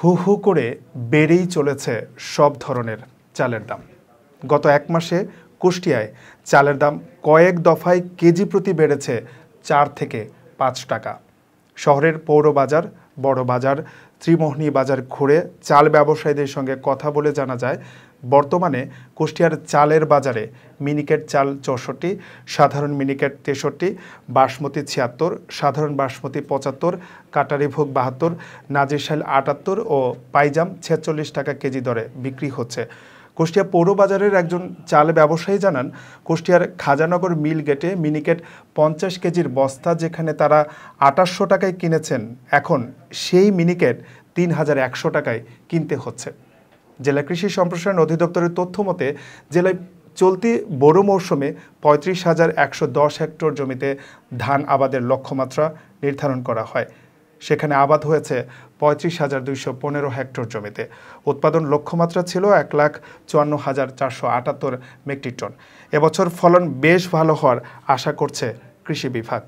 হু হু করে বেড়েই চলেছে সব ধরনের চালের দাম গত এক মাসে কুষ্টিয়ায় চালের দাম কয়েক দফায় কেজি প্রতি বেড়েছে চার থেকে পাঁচ টাকা শহরের পৌরবাজার বড় বাজার ত্রিমোহনী বাজার ঘুরে চাল ব্যবসায়ীদের সঙ্গে কথা বলে জানা যায় বর্তমানে কুষ্টিয়ার চালের বাজারে মিনিকেট চাল চৌষট্টি সাধারণ মিনিকেট তেষট্টি বাসমতি ছিয়াত্তর সাধারণ বাসমতি পঁচাত্তর কাটারিভোগ বাহাত্তর নাজিরশাইল আটাত্তর ও পাইজাম ছেচল্লিশ টাকা কেজি দরে বিক্রি হচ্ছে কুষ্টিয়া পৌর বাজারের একজন চাল ব্যবসায়ী জানান কুষ্টিয়ার খাজানগর মিল গেটে মিনিকেট পঞ্চাশ কেজির বস্তা যেখানে তারা আটাশশো টাকায় কিনেছেন এখন সেই মিনিকেট তিন হাজার একশো টাকায় কিনতে হচ্ছে জেলা কৃষি সম্প্রসারণ অধিদপ্তরের তথ্য মতে জেলায় চলতি বড় মৌসুমে পঁয়ত্রিশ হাজার একশো দশ হেক্টর জমিতে ধান আবাদের লক্ষ্যমাত্রা নির্ধারণ করা হয় সেখানে আবাদ হয়েছে পঁয়ত্রিশ হাজার দুইশো পনেরো হেক্টর জমিতে উৎপাদন লক্ষ্যমাত্রা ছিল এক লাখ চুয়ান্ন হাজার চারশো আটাত্তর মেট্রিক টন এবছর ফলন বেশ ভালো হওয়ার আশা করছে কৃষি বিভাগ